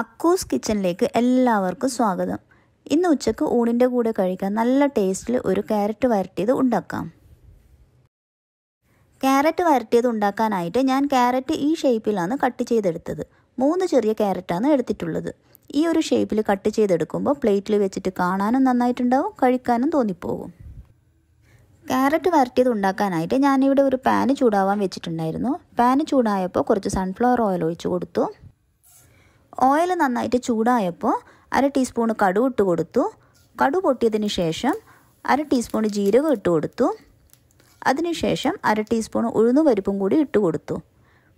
അക്കൂസ് കിച്ചണിലേക്ക് എല്ലാവർക്കും സ്വാഗതം ഇന്ന് ഉച്ചക്ക് ഊണിൻ്റെ കൂടെ കഴിക്കാൻ നല്ല ടേസ്റ്റിൽ ഒരു ക്യാരറ്റ് വരട്ടിയത് ഉണ്ടാക്കാം ക്യാരറ്റ് വരട്ടിയത് ഉണ്ടാക്കാനായിട്ട് ഞാൻ ക്യാരറ്റ് ഈ ഷേപ്പിലാണ് കട്ട് ചെയ്തെടുത്തത് മൂന്ന് ചെറിയ ക്യാരറ്റാണ് എടുത്തിട്ടുള്ളത് ഈ ഒരു ഷേപ്പിൽ കട്ട് ചെയ്തെടുക്കുമ്പോൾ പ്ലേറ്റിൽ വെച്ചിട്ട് കാണാനും നന്നായിട്ടുണ്ടാവും കഴിക്കാനും തോന്നിപ്പോകും ക്യാരറ്റ് വരട്ടിയത് ഉണ്ടാക്കാനായിട്ട് ഞാനിവിടെ ഒരു പാന് ചൂടാവാൻ വെച്ചിട്ടുണ്ടായിരുന്നു പാന് ചൂടായപ്പോൾ കുറച്ച് സൺഫ്ലവർ ഓയിൽ ഒഴിച്ചു കൊടുത്തു ഓയിൽ നന്നായിട്ട് ചൂടായപ്പോൾ അര ടീസ്പൂൺ കടു ഇട്ട് കൊടുത്തു കടു പൊട്ടിയതിന് ശേഷം അര ടീസ്പൂൺ ജീരകം ഇട്ട് കൊടുത്തു അതിനുശേഷം അര ടീസ്പൂൺ ഉഴുന്നുപരിപ്പും കൂടി ഇട്ട് കൊടുത്തു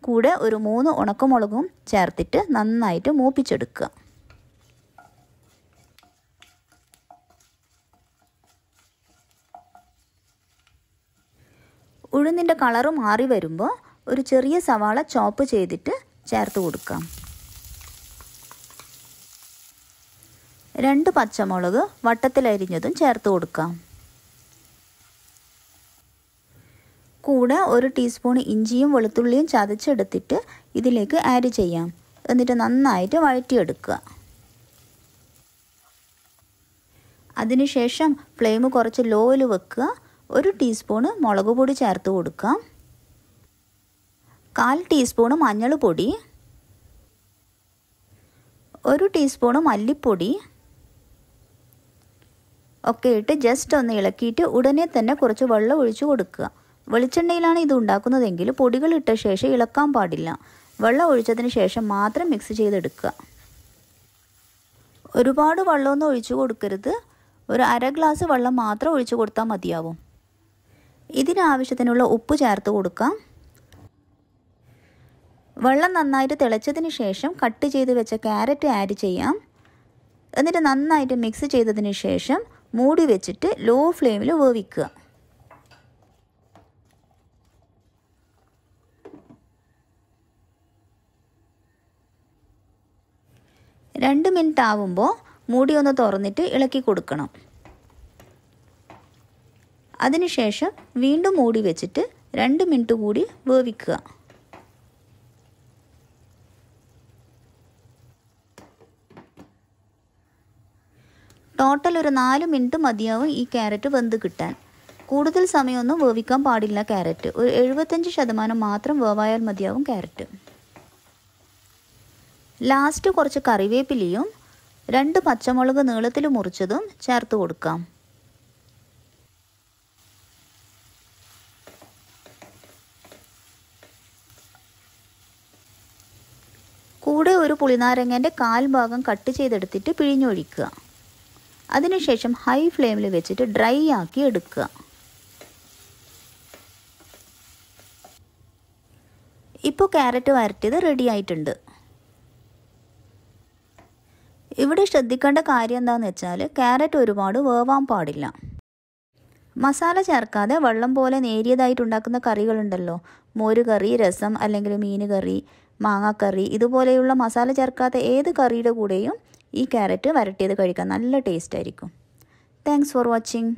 കൂടെ ഒരു മൂന്ന് ഉണക്കമുളകും ചേർത്തിട്ട് നന്നായിട്ട് മൂപ്പിച്ചെടുക്കുക ഉഴുന്നിൻ്റെ കളറ് മാറി വരുമ്പോൾ ഒരു ചെറിയ സവാള ചോപ്പ് ചെയ്തിട്ട് ചേർത്ത് കൊടുക്കാം രണ്ട് പച്ചമുളക് വട്ടത്തിലരിഞ്ഞതും ചേർത്ത് കൊടുക്കാം കൂടെ ഒരു ടീസ്പൂൺ ഇഞ്ചിയും വെളുത്തുള്ളിയും ചതച്ചെടുത്തിട്ട് ഇതിലേക്ക് ആഡ് ചെയ്യാം എന്നിട്ട് നന്നായിട്ട് വഴറ്റിയെടുക്കുക അതിനുശേഷം ഫ്ലെയിം കുറച്ച് ലോയിൽ വെക്കുക ഒരു ടീസ്പൂണ് മുളക് പൊടി ചേർത്ത് കൊടുക്കാം കാൽ ടീസ്പൂണ് മഞ്ഞൾ പൊടി ഒരു ടീസ്പൂണ് മല്ലിപ്പൊടി ഒക്കെ ഇട്ട് ജസ്റ്റ് ഒന്ന് ഇളക്കിയിട്ട് ഉടനെ തന്നെ കുറച്ച് വെള്ളം ഒഴിച്ചു കൊടുക്കുക വെളിച്ചെണ്ണയിലാണ് ഇത് ഉണ്ടാക്കുന്നതെങ്കിൽ പൊടികൾ ഇട്ട ശേഷം ഇളക്കാൻ പാടില്ല വെള്ളം ഒഴിച്ചതിന് ശേഷം മാത്രം മിക്സ് ചെയ്തെടുക്കുക ഒരുപാട് വെള്ളമൊന്നും ഒഴിച്ചു കൊടുക്കരുത് ഒരു അര ഗ്ലാസ് വെള്ളം മാത്രം ഒഴിച്ചു കൊടുത്താൽ മതിയാവും ഇതിനാവശ്യത്തിനുള്ള ഉപ്പ് ചേർത്ത് കൊടുക്കാം വെള്ളം നന്നായിട്ട് തിളച്ചതിന് ശേഷം കട്ട് ചെയ്ത് വെച്ച ക്യാരറ്റ് ആഡ് ചെയ്യാം എന്നിട്ട് നന്നായിട്ട് മിക്സ് ചെയ്തതിന് ശേഷം മൂടി വെച്ചിട്ട് ലോ ഫ്ലെയിമിൽ വേവിക്കുക രണ്ട് മിനിറ്റ് ആവുമ്പോൾ മൂടി ഒന്ന് തുറന്നിട്ട് ഇളക്കി കൊടുക്കണം അതിനുശേഷം വീണ്ടും മൂടി വെച്ചിട്ട് രണ്ട് മിനിറ്റ് കൂടി വേവിക്കുക ടോട്ടൽ ഒരു നാല് മിനിറ്റ് മതിയാവും ഈ ക്യാരറ്റ് വെന്ത് കിട്ടാൻ കൂടുതൽ സമയമൊന്നും വേവിക്കാൻ പാടില്ല ക്യാരറ്റ് ഒരു എഴുപത്തഞ്ച് ശതമാനം മാത്രം വേവായാൽ മതിയാവും ക്യാരറ്റ് ലാസ്റ്റ് കുറച്ച് കറിവേപ്പിലയും രണ്ട് പച്ചമുളക് നീളത്തിൽ മുറിച്ചതും ചേർത്ത് കൊടുക്കാം കൂടെ ഒരു പുളിനാരങ്ങൻ്റെ കാൽ ഭാഗം കട്ട് ചെയ്തെടുത്തിട്ട് പിഴിഞ്ഞൊഴിക്കുക അതിനുശേഷം ഹൈ ഫ്ലെയിമിൽ വെച്ചിട്ട് ഡ്രൈ ആക്കി എടുക്കുക ഇപ്പോൾ ക്യാരറ്റ് വരട്ടിയത് റെഡി ആയിട്ടുണ്ട് ഇവിടെ ശ്രദ്ധിക്കേണ്ട കാര്യം എന്താണെന്ന് വെച്ചാൽ ക്യാരറ്റ് ഒരുപാട് വേവാൻ പാടില്ല മസാല ചേർക്കാതെ വെള്ളം പോലെ നേരിയതായിട്ട് ഉണ്ടാക്കുന്ന കറികളുണ്ടല്ലോ മോര് കറി രസം അല്ലെങ്കിൽ മീൻ കറി മാങ്ങാക്കറി ഇതുപോലെയുള്ള മസാല ചേർക്കാത്ത ഏത് കറിയുടെ കൂടെയും ഈ ക്യാരറ്റ് വരട്ടിയത് കഴിക്കാൻ നല്ല ടേസ്റ്റ് ആയിരിക്കും താങ്ക്സ് ഫോർ വാച്ചിങ്